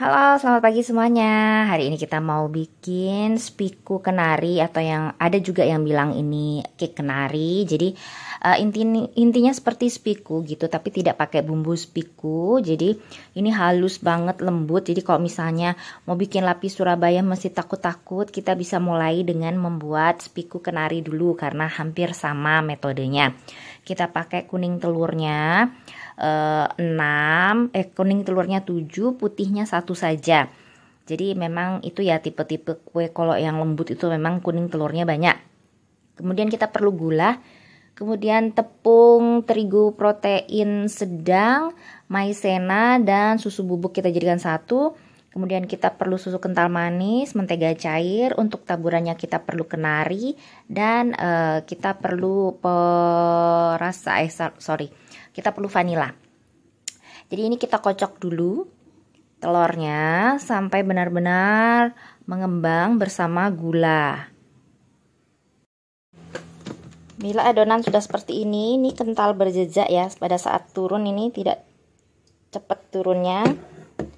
Halo, selamat pagi semuanya. Hari ini kita mau bikin spiku kenari atau yang ada juga yang bilang ini cake kenari. Jadi uh, eh, inti, intinya seperti spiku gitu, tapi tidak pakai bumbu spiku. Jadi ini halus banget, lembut. Jadi kalau misalnya mau bikin lapis Surabaya masih takut-takut, kita bisa mulai dengan membuat spiku kenari dulu karena hampir sama metodenya kita pakai kuning telurnya eh, enam 6 eh kuning telurnya 7 putihnya satu saja jadi memang itu ya tipe-tipe kue kalau yang lembut itu memang kuning telurnya banyak kemudian kita perlu gula kemudian tepung terigu protein sedang maizena dan susu bubuk kita jadikan satu Kemudian kita perlu susu kental manis, mentega cair, untuk taburannya kita perlu kenari dan uh, kita perlu perasa eh sorry, kita perlu vanila. Jadi ini kita kocok dulu telurnya sampai benar-benar mengembang bersama gula. Bila adonan sudah seperti ini, ini kental berjejak ya. Pada saat turun ini tidak cepat turunnya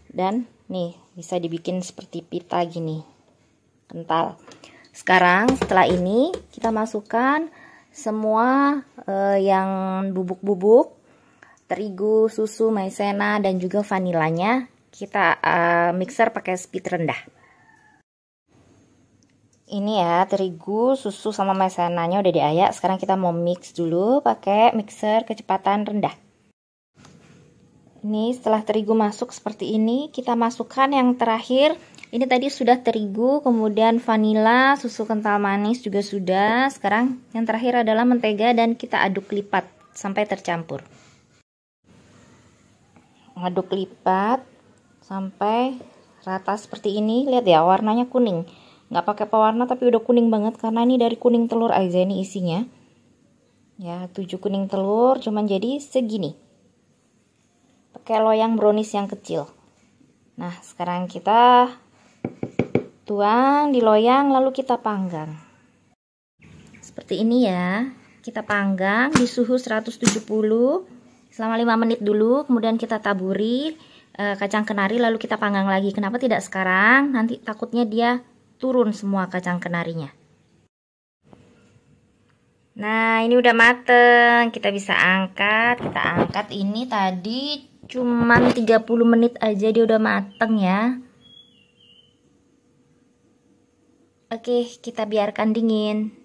dan Nih, bisa dibikin seperti pita gini. Kental. Sekarang setelah ini kita masukkan semua uh, yang bubuk-bubuk, terigu, susu, maizena dan juga vanilanya kita uh, mixer pakai speed rendah. Ini ya terigu, susu sama maizenanya udah diayak. Sekarang kita mau mix dulu pakai mixer kecepatan rendah. Ini setelah terigu masuk seperti ini, kita masukkan yang terakhir. Ini tadi sudah terigu, kemudian vanila, susu kental manis juga sudah. Sekarang yang terakhir adalah mentega dan kita aduk lipat sampai tercampur. Aduk lipat sampai rata seperti ini. Lihat ya, warnanya kuning. Nggak pakai pewarna tapi udah kuning banget karena ini dari kuning telur aja ini isinya. Ya, 7 kuning telur cuman jadi segini pakai loyang brownies yang kecil nah sekarang kita tuang di loyang lalu kita panggang seperti ini ya kita panggang di suhu 170 selama 5 menit dulu kemudian kita taburi e, kacang kenari lalu kita panggang lagi kenapa tidak sekarang nanti takutnya dia turun semua kacang kenarinya nah ini udah mateng kita bisa angkat kita angkat ini tadi cuman 30 menit aja dia udah mateng ya oke kita biarkan dingin